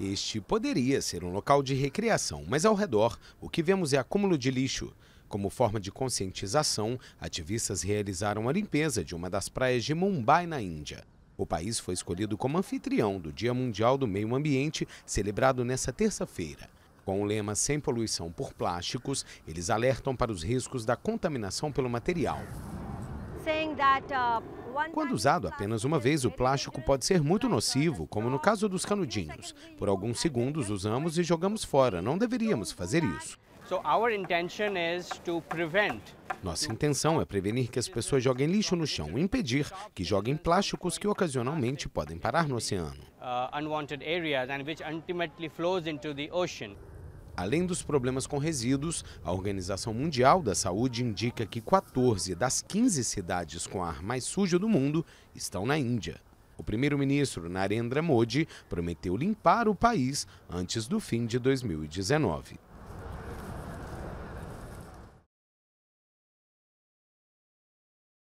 Este poderia ser um local de recreação, mas ao redor o que vemos é acúmulo de lixo. Como forma de conscientização, ativistas realizaram a limpeza de uma das praias de Mumbai, na Índia. O país foi escolhido como anfitrião do Dia Mundial do Meio Ambiente, celebrado nesta terça-feira. Com o lema Sem Poluição por Plásticos, eles alertam para os riscos da contaminação pelo material. Saying that, uh... Quando usado apenas uma vez, o plástico pode ser muito nocivo, como no caso dos canudinhos. Por alguns segundos usamos e jogamos fora, não deveríamos fazer isso. Nossa intenção é prevenir que as pessoas joguem lixo no chão, impedir que joguem plásticos que ocasionalmente podem parar no oceano. Uh, Além dos problemas com resíduos, a Organização Mundial da Saúde indica que 14 das 15 cidades com ar mais sujo do mundo estão na Índia. O primeiro-ministro Narendra Modi prometeu limpar o país antes do fim de 2019.